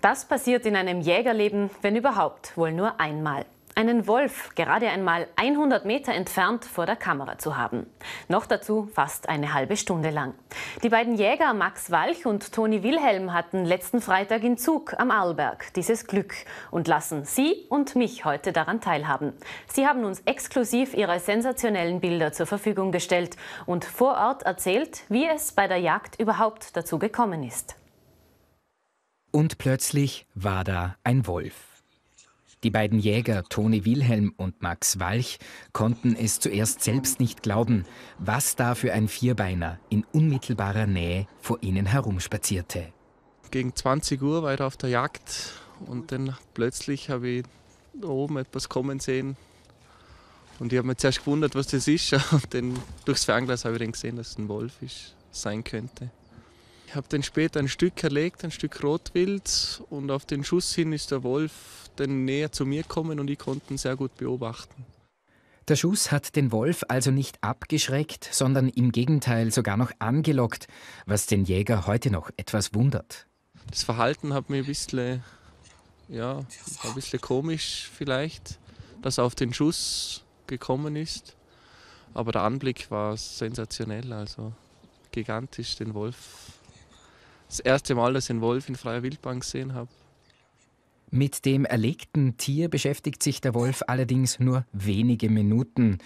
Das passiert in einem Jägerleben, wenn überhaupt, wohl nur einmal. Einen Wolf gerade einmal 100 Meter entfernt vor der Kamera zu haben. Noch dazu fast eine halbe Stunde lang. Die beiden Jäger Max Walch und Toni Wilhelm hatten letzten Freitag in Zug am Arlberg dieses Glück und lassen Sie und mich heute daran teilhaben. Sie haben uns exklusiv ihre sensationellen Bilder zur Verfügung gestellt und vor Ort erzählt, wie es bei der Jagd überhaupt dazu gekommen ist. Und plötzlich war da ein Wolf. Die beiden Jäger Toni Wilhelm und Max Walch konnten es zuerst selbst nicht glauben, was da für ein Vierbeiner in unmittelbarer Nähe vor ihnen herumspazierte. Gegen 20 Uhr war ich auf der Jagd und dann plötzlich habe ich da oben etwas kommen sehen. Und ich habe mich zuerst gewundert, was das ist. Und dann durchs Fernglas habe ich dann gesehen, dass es ein Wolf ist, sein könnte. Ich habe dann später ein Stück erlegt, ein Stück Rotwild und auf den Schuss hin ist der Wolf dann näher zu mir gekommen und ich konnte ihn sehr gut beobachten. Der Schuss hat den Wolf also nicht abgeschreckt, sondern im Gegenteil sogar noch angelockt, was den Jäger heute noch etwas wundert. Das Verhalten hat mir ein bisschen, ja, ein bisschen komisch vielleicht, dass er auf den Schuss gekommen ist. Aber der Anblick war sensationell, also gigantisch den Wolf das erste Mal, dass ich einen Wolf in freier Wildbahn gesehen habe. Mit dem erlegten Tier beschäftigt sich der Wolf allerdings nur wenige Minuten.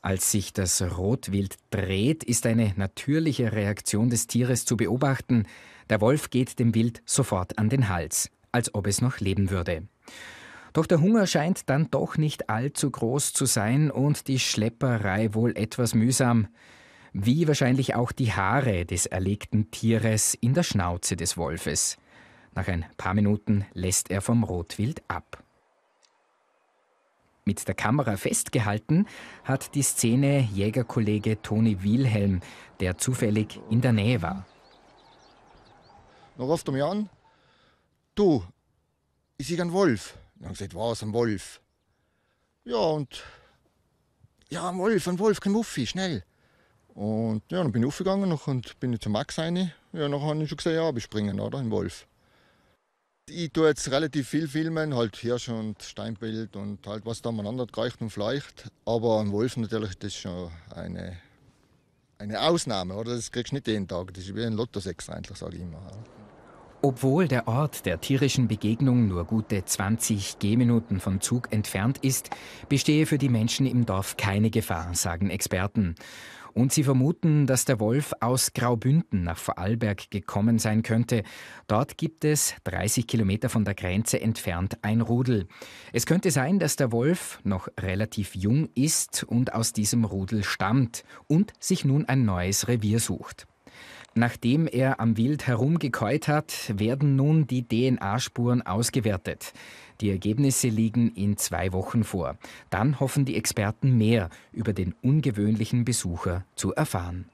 Als sich das Rotwild dreht, ist eine natürliche Reaktion des Tieres zu beobachten. Der Wolf geht dem Wild sofort an den Hals, als ob es noch leben würde. Doch der Hunger scheint dann doch nicht allzu groß zu sein und die Schlepperei wohl etwas mühsam wie wahrscheinlich auch die Haare des erlegten Tieres in der Schnauze des Wolfes. Nach ein paar Minuten lässt er vom Rotwild ab. Mit der Kamera festgehalten hat die Szene Jägerkollege Toni Wilhelm, der zufällig in der Nähe war. Dann ruft er mich an. Du, ist ich ein Wolf. Dann gesagt, was, ein Wolf? Ja, und. Ja, ein Wolf, ein Wolf, kein Muffi, schnell. Und ja, dann bin ich aufgegangen und bin zum Max rein. Ja, nachher habe ich schon gesehen, ja, ich springen, oder? Im Wolf. Ich tue jetzt relativ viel filmen, halt Hirsch und Steinbild und halt was da miteinander gereicht und fleucht. Aber ein Wolf natürlich, das ist schon eine, eine Ausnahme, oder? Das kriegst du nicht jeden Tag. Das ist wie ein Lottosex eigentlich, sage ich immer. Obwohl der Ort der tierischen Begegnung nur gute 20 Gehminuten vom Zug entfernt ist, bestehe für die Menschen im Dorf keine Gefahr, sagen Experten. Und sie vermuten, dass der Wolf aus Graubünden nach Vorarlberg gekommen sein könnte. Dort gibt es, 30 Kilometer von der Grenze entfernt, ein Rudel. Es könnte sein, dass der Wolf noch relativ jung ist und aus diesem Rudel stammt und sich nun ein neues Revier sucht. Nachdem er am Wild herumgekäut hat, werden nun die DNA-Spuren ausgewertet. Die Ergebnisse liegen in zwei Wochen vor. Dann hoffen die Experten mehr über den ungewöhnlichen Besucher zu erfahren.